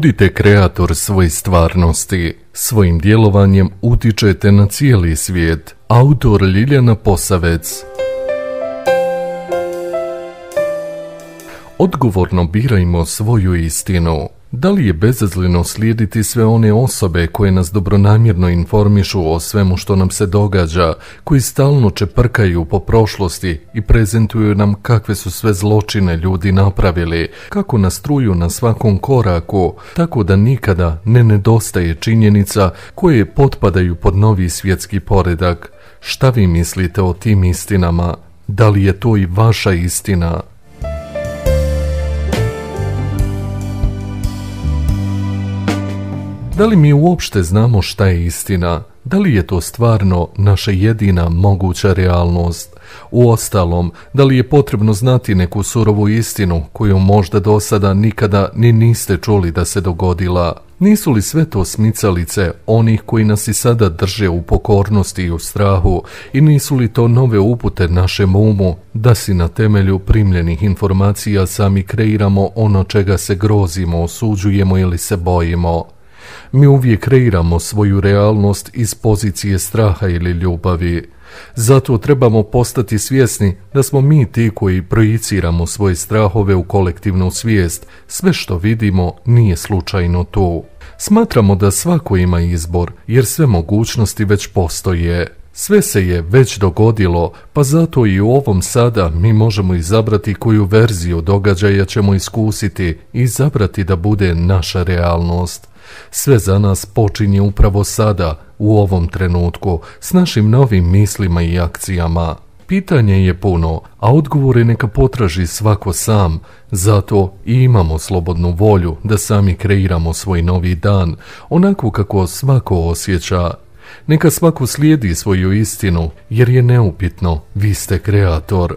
Budite kreator svoj stvarnosti. Svojim djelovanjem utičete na cijeli svijet. Autor Ljiljana Posavec Odgovorno birajmo svoju istinu. Da li je bezazljeno slijediti sve one osobe koje nas dobronamjerno informišu o svemu što nam se događa, koji stalno čeprkaju po prošlosti i prezentuju nam kakve su sve zločine ljudi napravili, kako nas truju na svakom koraku, tako da nikada ne nedostaje činjenica koje potpadaju pod novi svjetski poredak. Šta vi mislite o tim istinama? Da li je to i vaša istina? Da li mi uopšte znamo šta je istina? Da li je to stvarno naša jedina moguća realnost? Uostalom, da li je potrebno znati neku surovu istinu koju možda do sada nikada ni niste čuli da se dogodila? Nisu li sve to smicalice onih koji nas i sada drže u pokornosti i u strahu i nisu li to nove upute našem umu da si na temelju primljenih informacija sami kreiramo ono čega se grozimo, osuđujemo ili se bojimo? Mi uvijek kreiramo svoju realnost iz pozicije straha ili ljubavi. Zato trebamo postati svjesni da smo mi ti koji projiciramo svoje strahove u kolektivnu svijest. Sve što vidimo nije slučajno tu. Smatramo da svako ima izbor, jer sve mogućnosti već postoje. Sve se je već dogodilo, pa zato i u ovom sada mi možemo izabrati koju verziju događaja ćemo iskusiti i izabrati da bude naša realnost. Sve za nas počinje upravo sada, u ovom trenutku, s našim novim mislima i akcijama. Pitanje je puno, a odgovore neka potraži svako sam. Zato i imamo slobodnu volju da sami kreiramo svoj novi dan, onako kako svako osjeća. Neka svako slijedi svoju istinu, jer je neupitno, vi ste kreator.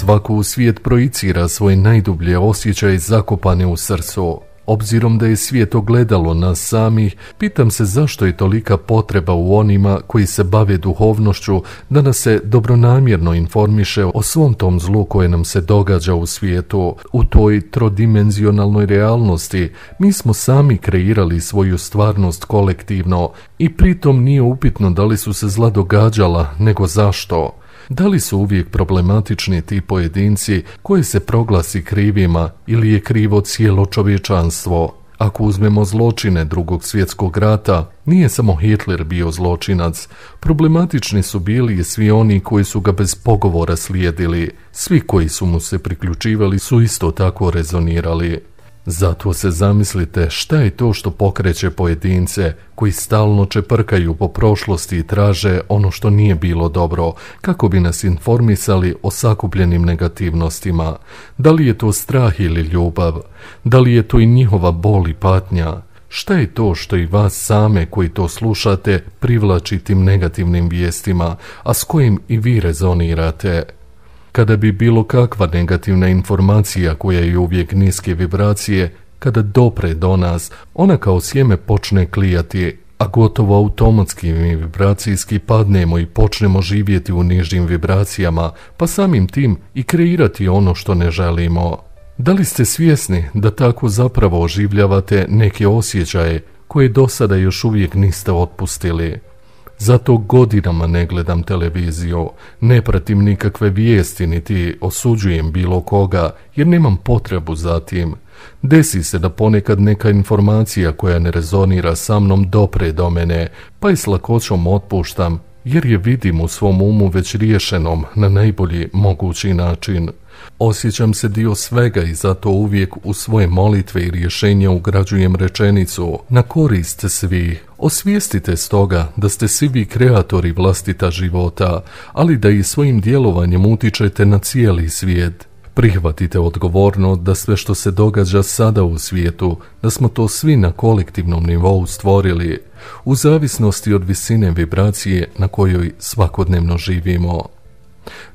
svako u svijet projicira svoje najdublje osjećaje zakopane u srcu. Obzirom da je svijet ogledalo nas samih, pitam se zašto je tolika potreba u onima koji se bave duhovnošću da nas se dobronamjerno informiše o svom tom zlu koje nam se događa u svijetu. U toj trodimenzionalnoj realnosti mi smo sami kreirali svoju stvarnost kolektivno i pritom nije upitno da li su se zla događala, nego zašto. Da li su uvijek problematični ti pojedinci koje se proglasi krivima ili je krivo cijelo čovječanstvo? Ako uzmemo zločine drugog svjetskog rata, nije samo Hitler bio zločinac, problematični su bili i svi oni koji su ga bez pogovora slijedili, svi koji su mu se priključivali su isto tako rezonirali. Zato se zamislite šta je to što pokreće pojedince koji stalno čeprkaju po prošlosti i traže ono što nije bilo dobro kako bi nas informisali o sakupljenim negativnostima. Da li je to strah ili ljubav? Da li je to i njihova bol i patnja? Šta je to što i vas same koji to slušate privlači tim negativnim vijestima, a s kojim i vi rezonirate? kada bi bilo kakva negativna informacija koja je uvijek niske vibracije, kada dopre do nas, ona kao sjeme počne klijati, a gotovo automatski mi vibracijski padnemo i počnemo živjeti u nižim vibracijama, pa samim tim i kreirati ono što ne želimo. Da li ste svjesni da tako zapravo oživljavate neke osjećaje koje do sada još uvijek niste otpustili? Zato godinama ne gledam televiziju, ne pratim nikakve vijesti niti osuđujem bilo koga jer nemam potrebu za tim. Desi se da ponekad neka informacija koja ne rezonira sa mnom dopre do mene, pa i s lakoćom otpuštam jer je vidim u svom umu već riješenom na najbolji mogući način. Osjećam se dio svega i zato uvijek u svoje molitve i rješenja ugrađujem rečenicu na korist svi. Osvijestite stoga da ste svi vi kreatori vlastita života, ali da i svojim djelovanjem utičete na cijeli svijet. Prihvatite odgovorno da sve što se događa sada u svijetu, da smo to svi na kolektivnom nivou stvorili, u zavisnosti od visine vibracije na kojoj svakodnevno živimo.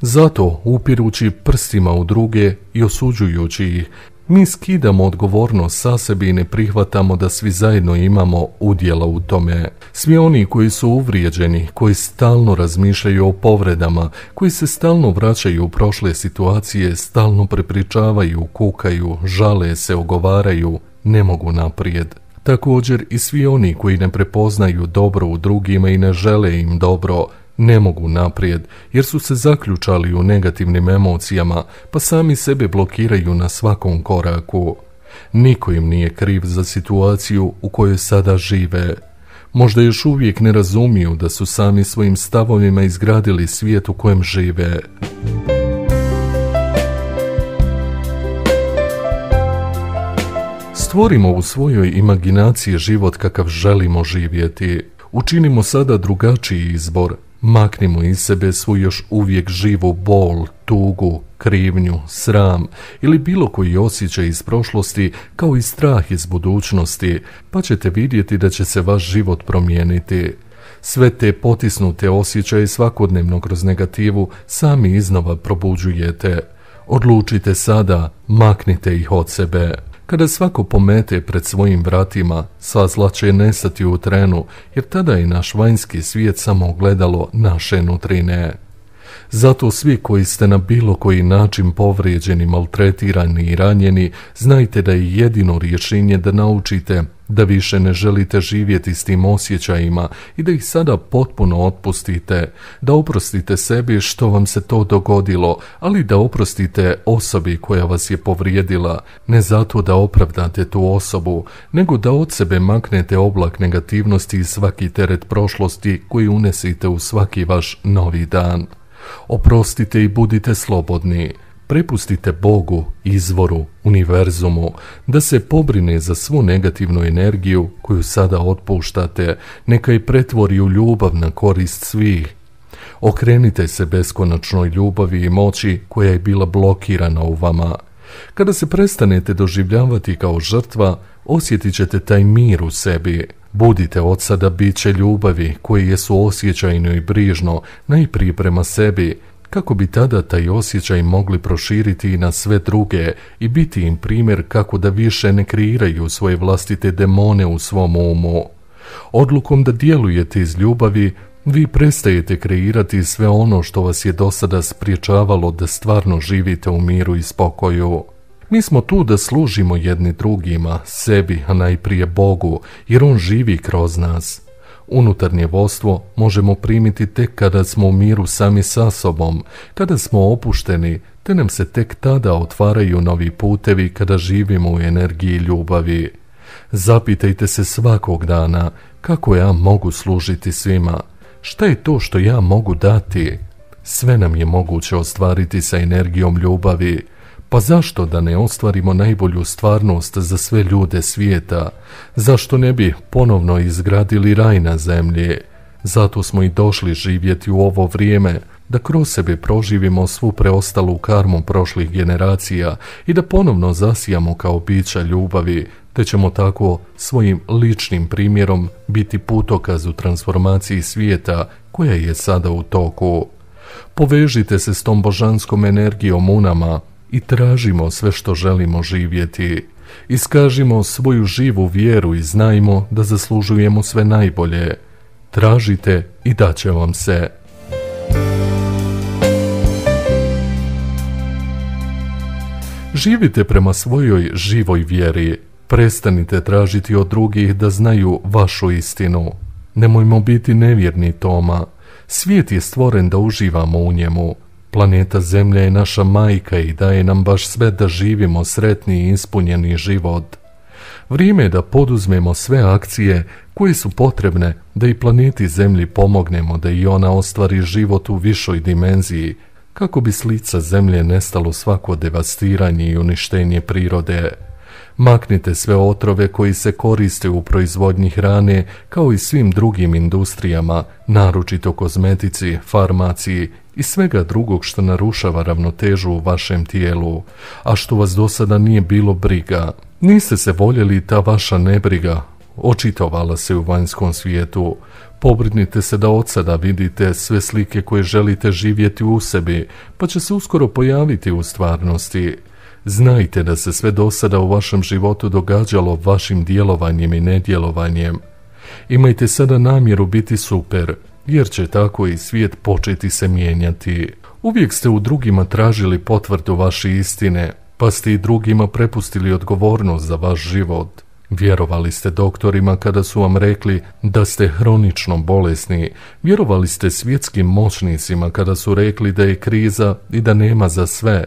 Zato, upirući prstima u druge i osuđujući ih, mi skidamo odgovornost sa sebi i ne prihvatamo da svi zajedno imamo udjela u tome. Svi oni koji su uvrijeđeni, koji stalno razmišljaju o povredama, koji se stalno vraćaju u prošle situacije, stalno prepričavaju, kukaju, žale se, ogovaraju, ne mogu naprijed. Također i svi oni koji ne prepoznaju dobro u drugima i ne žele im dobro, ne mogu naprijed jer su se zaključali u negativnim emocijama pa sami sebe blokiraju na svakom koraku. Niko im nije kriv za situaciju u kojoj sada žive. Možda još uvijek ne razumiju da su sami svojim stavovima izgradili svijet u kojem žive. Stvorimo u svojoj imaginaciji život kakav želimo živjeti. Učinimo sada drugačiji izbor, Maknimo iz sebe svu još uvijek živu bol, tugu, krivnju, sram ili bilo koji osjećaj iz prošlosti kao i strah iz budućnosti, pa ćete vidjeti da će se vaš život promijeniti. Sve te potisnute osjećaje svakodnevno kroz negativu sami iznova probuđujete. Odlučite sada, maknite ih od sebe. Kada svako pomete pred svojim vratima, sva zla će nestati u trenu, jer tada je naš vanjski svijet samo gledalo naše nutrine. Zato svi koji ste na bilo koji način povrijeđeni, maltretirani i ranjeni, znajte da je jedino rješenje da naučite da više ne želite živjeti s tim osjećajima i da ih sada potpuno otpustite, da oprostite sebi što vam se to dogodilo, ali da oprostite osobi koja vas je povrijedila, ne zato da opravdate tu osobu, nego da od sebe maknete oblak negativnosti i svaki teret prošlosti koji unesite u svaki vaš novi dan. Oprostite i budite slobodni. Prepustite Bogu, izvoru, univerzumu, da se pobrine za svu negativnu energiju koju sada otpuštate, neka i pretvori u ljubav na korist svih. Okrenite se beskonačnoj ljubavi i moći koja je bila blokirana u vama. Kada se prestanete doživljavati kao žrtva, osjetit ćete taj mir u sebi. Budite od sada biće ljubavi koje je osjećajno i brižno najprije prema sebi, kako bi tada taj osjećaj mogli proširiti i na sve druge i biti im primjer kako da više ne kreiraju svoje vlastite demone u svom umu. Odlukom da djelujete iz ljubavi, vi prestajete kreirati sve ono što vas je do sada spriječavalo da stvarno živite u miru i spokoju. Mi smo tu da služimo jedni drugima, sebi, a najprije Bogu, jer On živi kroz nas. Unutarnje vodstvo možemo primiti tek kada smo u miru sami sa sobom, kada smo opušteni, te nam se tek tada otvaraju novi putevi kada živimo u energiji ljubavi. Zapitajte se svakog dana kako ja mogu služiti svima, šta je to što ja mogu dati. Sve nam je moguće ostvariti sa energijom ljubavi. Pa zašto da ne ostvarimo najbolju stvarnost za sve ljude svijeta? Zašto ne bi ponovno izgradili raj na zemlje? Zato smo i došli živjeti u ovo vrijeme, da kroz sebe proživimo svu preostalu karmu prošlih generacija i da ponovno zasijamo kao bića ljubavi, te ćemo tako svojim ličnim primjerom biti putokaz u transformaciji svijeta koja je sada u toku. Povežite se s tom božanskom energijom unama, i tražimo sve što želimo živjeti. Iskažimo svoju živu vjeru i znajmo da zaslužujemo sve najbolje. Tražite i daće vam se. Živite prema svojoj živoj vjeri. Prestanite tražiti od drugih da znaju vašu istinu. Nemojmo biti nevjerni Toma. Svijet je stvoren da uživamo u njemu. Planeta Zemlja je naša majka i daje nam baš sve da živimo sretni i ispunjeni život. Vrijeme je da poduzmemo sve akcije koje su potrebne da i planeti Zemlji pomognemo da i ona ostvari život u višoj dimenziji, kako bi slica lica Zemlje nestalo svako devastiranje i uništenje prirode. Maknite sve otrove koji se koriste u proizvodnji hrane kao i svim drugim industrijama, naročito kozmetici, farmaciji i svega drugog što narušava ravnotežu u vašem tijelu, a što vas do sada nije bilo briga. Niste se voljeli ta vaša nebriga, očitovala se u vanjskom svijetu. Pobrinite se da od sada vidite sve slike koje želite živjeti u sebi, pa će se uskoro pojaviti u stvarnosti. Znajte da se sve do sada u vašem životu događalo vašim djelovanjem i nedjelovanjem. Imajte sada namjeru biti super, jer će tako i svijet početi se mijenjati. Uvijek ste u drugima tražili potvrdu vaše istine, pa ste i drugima prepustili odgovornost za vaš život. Vjerovali ste doktorima kada su vam rekli da ste hronično bolesni, vjerovali ste svjetskim moćnicima kada su rekli da je kriza i da nema za sve,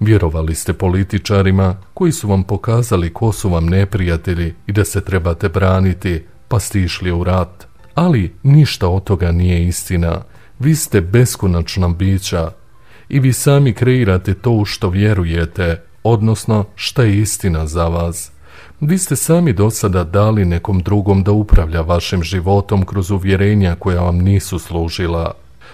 Vjerovali ste političarima koji su vam pokazali ko su vam neprijatelji i da se trebate braniti, pa ste išli u rat. Ali ništa od toga nije istina. Vi ste beskonačna bića i vi sami kreirate to u što vjerujete, odnosno šta je istina za vas. Vi ste sami do sada dali nekom drugom da upravlja vašim životom kroz uvjerenja koja vam nisu služila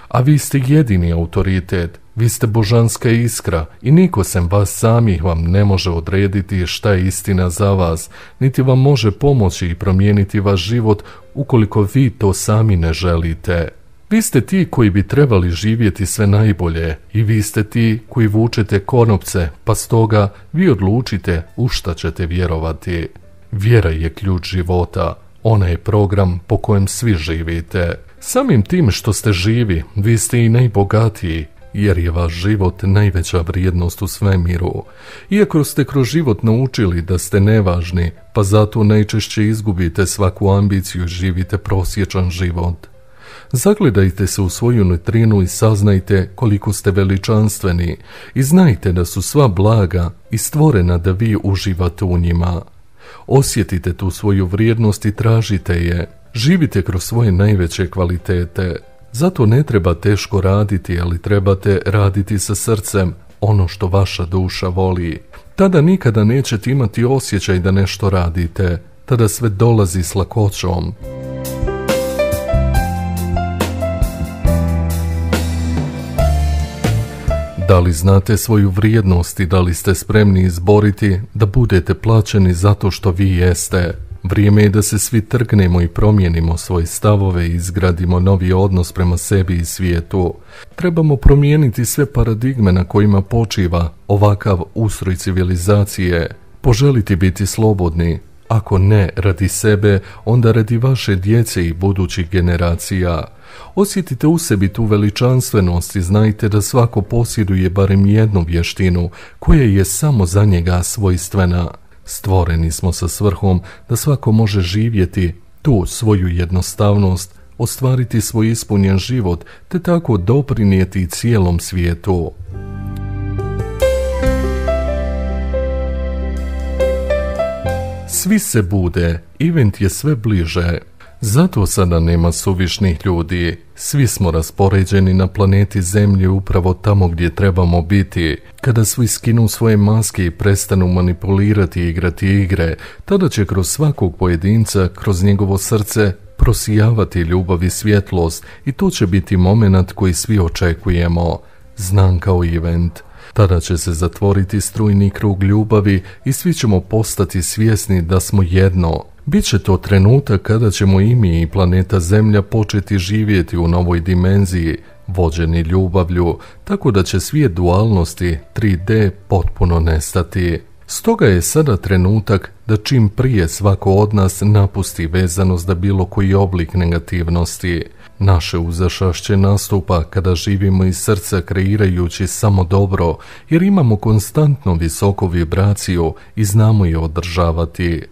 a vi ste jedini autoritet, vi ste božanska iskra i niko sem vas samih vam ne može odrediti šta je istina za vas, niti vam može pomoći i promijeniti vaš život ukoliko vi to sami ne želite. Vi ste ti koji bi trebali živjeti sve najbolje i vi ste ti koji vučete konopce, pa stoga vi odlučite u šta ćete vjerovati. Vjera je ključ života, ona je program po kojem svi živite. Samim tim što ste živi, vi ste i najbogatiji, jer je vaš život najveća vrijednost u svemiru. Iako ste kroz život naučili da ste nevažni, pa zato najčešće izgubite svaku ambiciju i živite prosječan život. Zagledajte se u svoju nutrinu i saznajte koliko ste veličanstveni i znajte da su sva blaga i stvorena da vi uživate u njima. Osjetite tu svoju vrijednost i tražite je, Živite kroz svoje najveće kvalitete, zato ne treba teško raditi, ali trebate raditi sa srcem ono što vaša duša voli. Tada nikada nećete imati osjećaj da nešto radite, tada sve dolazi s lakoćom. Da li znate svoju vrijednost i da li ste spremni izboriti da budete plaćeni zato što vi jeste? Vrijeme je da se svi trgnemo i promijenimo svoje stavove i izgradimo novi odnos prema sebi i svijetu. Trebamo promijeniti sve paradigme na kojima počiva ovakav ustroj civilizacije. Poželiti biti slobodni, ako ne radi sebe, onda radi vaše djece i budućih generacija. Osjetite u sebi tu veličanstvenost i znajte da svako posjeduje barem jednu vještinu koja je samo za njega svojstvena. Stvoreni smo sa svrhom da svako može živjeti tu svoju jednostavnost, ostvariti svoj ispunjen život te tako doprinijeti cijelom svijetu. Svi se bude, event je sve bliže. Zato sada nema suvišnih ljudi. Svi smo raspoređeni na planeti Zemlji upravo tamo gdje trebamo biti. Kada svi skinu svoje maske i prestanu manipulirati i igrati igre, tada će kroz svakog pojedinca, kroz njegovo srce, prosijavati ljubav i svjetlost i to će biti moment koji svi očekujemo. Znan kao event. Tada će se zatvoriti strujni krug ljubavi i svi ćemo postati svjesni da smo jedno, Biće to trenutak kada ćemo i mi i planeta Zemlja početi živjeti u novoj dimenziji, vođeni ljubavlju, tako da će svijet dualnosti 3D potpuno nestati. Stoga je sada trenutak da čim prije svako od nas napusti vezanost da bilo koji oblik negativnosti. Naše uzašašće nastupa kada živimo iz srca kreirajući samo dobro, jer imamo konstantno visoku vibraciju i znamo je održavati.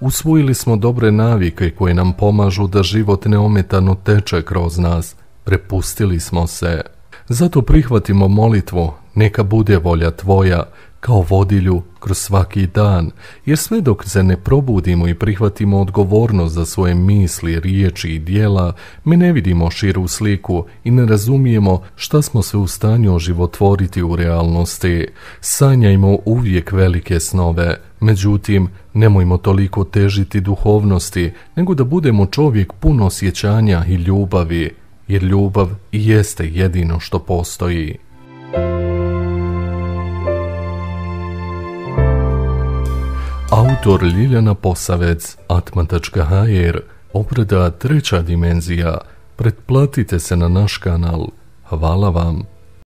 Usvojili smo dobre navike koje nam pomažu da život neometano teče kroz nas. Prepustili smo se. Zato prihvatimo molitvu neka bude volja tvoja, kao vodilju kroz svaki dan, jer sve dok se ne probudimo i prihvatimo odgovornost za svoje misli, riječi i dijela, mi ne vidimo širu sliku i ne razumijemo šta smo se u stanju oživotvoriti u realnosti. Sanjajmo uvijek velike snove, međutim, nemojmo toliko težiti duhovnosti, nego da budemo čovjek puno osjećanja i ljubavi, jer ljubav i jeste jedino što postoji. Autor Ljiljana Posavec, atman.hr, obrada treća dimenzija. Pretplatite se na naš kanal. Hvala vam.